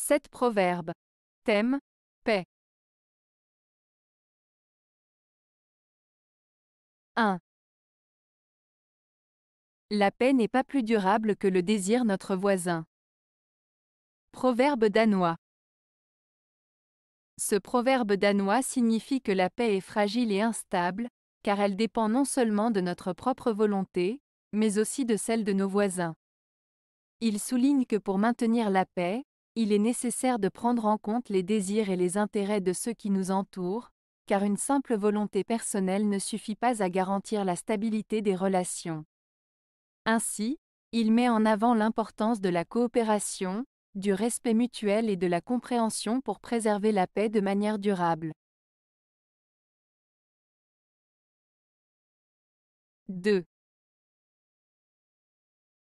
7 proverbes. Thème Paix. 1. La paix n'est pas plus durable que le désir notre voisin. Proverbe danois. Ce proverbe danois signifie que la paix est fragile et instable, car elle dépend non seulement de notre propre volonté, mais aussi de celle de nos voisins. Il souligne que pour maintenir la paix, il est nécessaire de prendre en compte les désirs et les intérêts de ceux qui nous entourent, car une simple volonté personnelle ne suffit pas à garantir la stabilité des relations. Ainsi, il met en avant l'importance de la coopération, du respect mutuel et de la compréhension pour préserver la paix de manière durable. 2.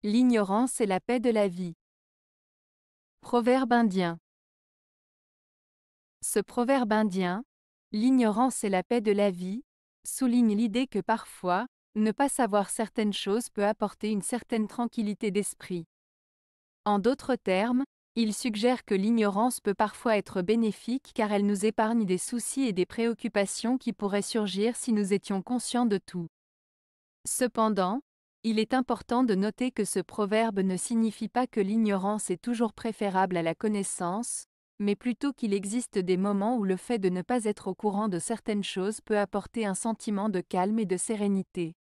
L'ignorance et la paix de la vie. Proverbe indien. Ce proverbe indien, l'ignorance est la paix de la vie, souligne l'idée que parfois, ne pas savoir certaines choses peut apporter une certaine tranquillité d'esprit. En d'autres termes, il suggère que l'ignorance peut parfois être bénéfique car elle nous épargne des soucis et des préoccupations qui pourraient surgir si nous étions conscients de tout. Cependant, il est important de noter que ce proverbe ne signifie pas que l'ignorance est toujours préférable à la connaissance, mais plutôt qu'il existe des moments où le fait de ne pas être au courant de certaines choses peut apporter un sentiment de calme et de sérénité.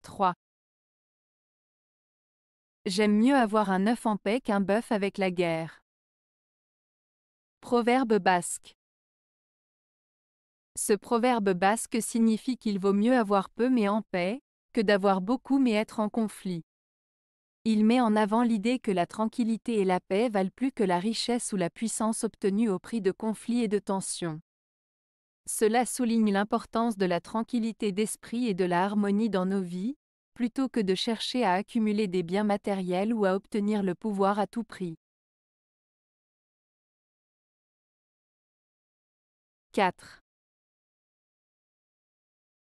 3. J'aime mieux avoir un œuf en paix qu'un bœuf avec la guerre. Proverbe basque. Ce proverbe basque signifie qu'il vaut mieux avoir peu mais en paix, que d'avoir beaucoup mais être en conflit. Il met en avant l'idée que la tranquillité et la paix valent plus que la richesse ou la puissance obtenue au prix de conflits et de tensions. Cela souligne l'importance de la tranquillité d'esprit et de la harmonie dans nos vies, plutôt que de chercher à accumuler des biens matériels ou à obtenir le pouvoir à tout prix. 4.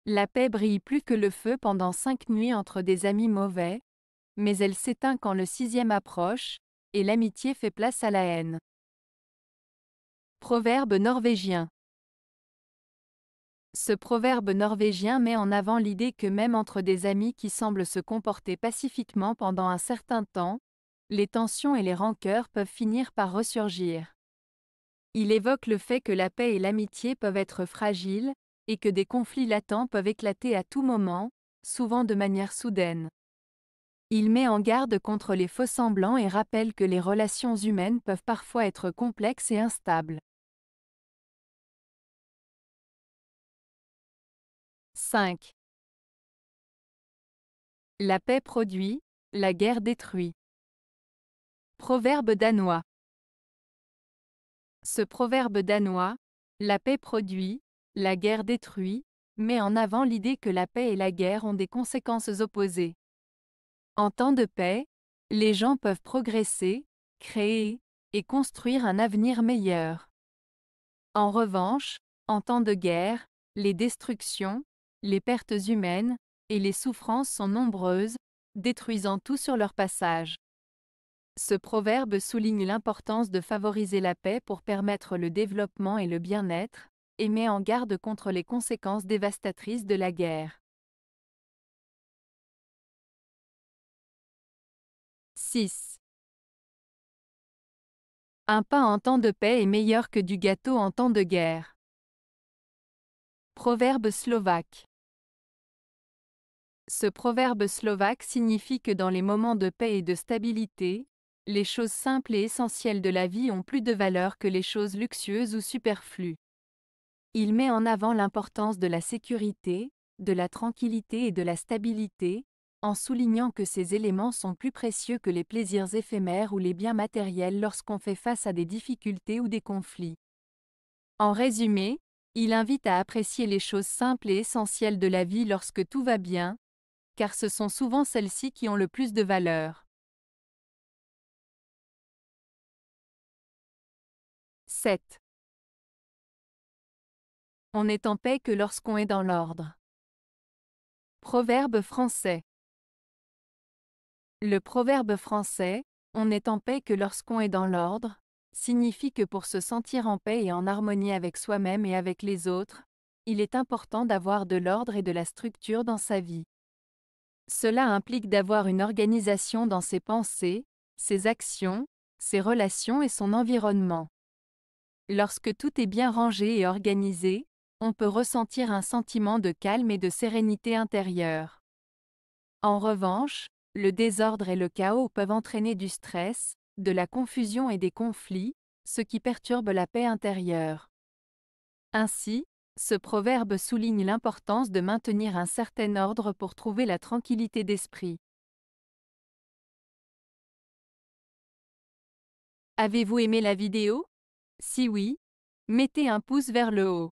La paix brille plus que le feu pendant cinq nuits entre des amis mauvais, mais elle s'éteint quand le sixième approche, et l'amitié fait place à la haine. Proverbe norvégien Ce proverbe norvégien met en avant l'idée que même entre des amis qui semblent se comporter pacifiquement pendant un certain temps, les tensions et les rancœurs peuvent finir par ressurgir. Il évoque le fait que la paix et l'amitié peuvent être fragiles, et que des conflits latents peuvent éclater à tout moment, souvent de manière soudaine. Il met en garde contre les faux-semblants et rappelle que les relations humaines peuvent parfois être complexes et instables. 5. La paix produit, la guerre détruit. Proverbe danois. Ce proverbe danois, la paix produit, la guerre détruit, met en avant l'idée que la paix et la guerre ont des conséquences opposées. En temps de paix, les gens peuvent progresser, créer, et construire un avenir meilleur. En revanche, en temps de guerre, les destructions, les pertes humaines, et les souffrances sont nombreuses, détruisant tout sur leur passage. Ce proverbe souligne l'importance de favoriser la paix pour permettre le développement et le bien-être, et met en garde contre les conséquences dévastatrices de la guerre. 6. Un pain en temps de paix est meilleur que du gâteau en temps de guerre. Proverbe slovaque. Ce proverbe slovaque signifie que dans les moments de paix et de stabilité, les choses simples et essentielles de la vie ont plus de valeur que les choses luxueuses ou superflues. Il met en avant l'importance de la sécurité, de la tranquillité et de la stabilité, en soulignant que ces éléments sont plus précieux que les plaisirs éphémères ou les biens matériels lorsqu'on fait face à des difficultés ou des conflits. En résumé, il invite à apprécier les choses simples et essentielles de la vie lorsque tout va bien, car ce sont souvent celles-ci qui ont le plus de valeur. 7. On est en paix que lorsqu'on est dans l'ordre. Proverbe français. Le proverbe français, on est en paix que lorsqu'on est dans l'ordre, signifie que pour se sentir en paix et en harmonie avec soi-même et avec les autres, il est important d'avoir de l'ordre et de la structure dans sa vie. Cela implique d'avoir une organisation dans ses pensées, ses actions, ses relations et son environnement. Lorsque tout est bien rangé et organisé, on peut ressentir un sentiment de calme et de sérénité intérieure. En revanche, le désordre et le chaos peuvent entraîner du stress, de la confusion et des conflits, ce qui perturbe la paix intérieure. Ainsi, ce proverbe souligne l'importance de maintenir un certain ordre pour trouver la tranquillité d'esprit. Avez-vous aimé la vidéo Si oui, mettez un pouce vers le haut.